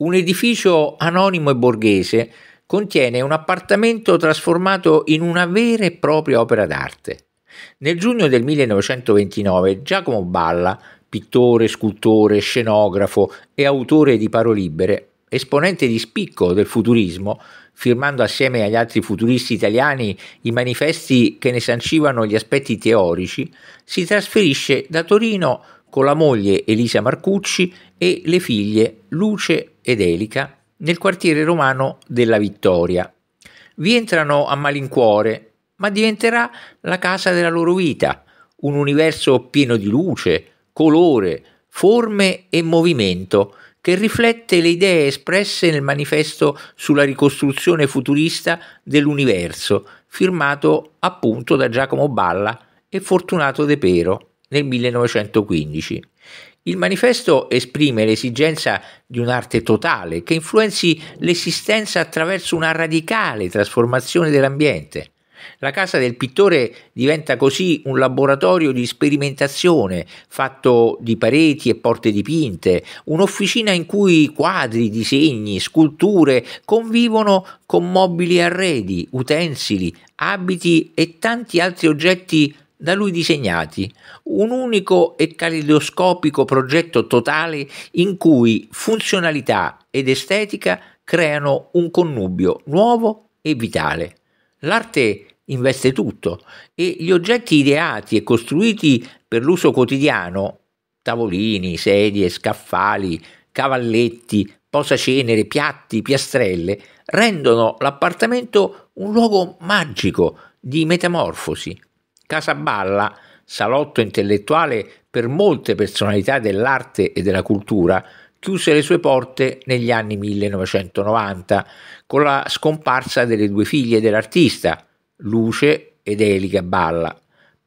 Un edificio anonimo e borghese contiene un appartamento trasformato in una vera e propria opera d'arte. Nel giugno del 1929 Giacomo Balla, pittore, scultore, scenografo e autore di Libere, esponente di spicco del futurismo, firmando assieme agli altri futuristi italiani i manifesti che ne sancivano gli aspetti teorici, si trasferisce da Torino con la moglie Elisa Marcucci e le figlie Luce ed Elica nel quartiere romano della Vittoria. Vi entrano a malincuore, ma diventerà la casa della loro vita, un universo pieno di luce, colore, forme e movimento che riflette le idee espresse nel manifesto sulla ricostruzione futurista dell'universo, firmato appunto da Giacomo Balla e Fortunato De Pero nel 1915. Il manifesto esprime l'esigenza di un'arte totale che influenzi l'esistenza attraverso una radicale trasformazione dell'ambiente. La casa del pittore diventa così un laboratorio di sperimentazione fatto di pareti e porte dipinte, un'officina in cui quadri, disegni, sculture convivono con mobili e arredi, utensili, abiti e tanti altri oggetti da lui disegnati, un unico e caleidoscopico progetto totale in cui funzionalità ed estetica creano un connubio nuovo e vitale. L'arte investe tutto e gli oggetti ideati e costruiti per l'uso quotidiano, tavolini, sedie, scaffali, cavalletti, posacenere, piatti, piastrelle, rendono l'appartamento un luogo magico di metamorfosi, Casaballa, salotto intellettuale per molte personalità dell'arte e della cultura, chiuse le sue porte negli anni 1990 con la scomparsa delle due figlie dell'artista, Luce ed Elica Balla.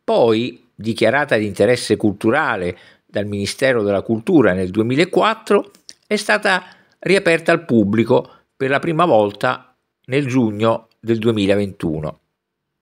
Poi, dichiarata di interesse culturale dal Ministero della Cultura nel 2004, è stata riaperta al pubblico per la prima volta nel giugno del 2021.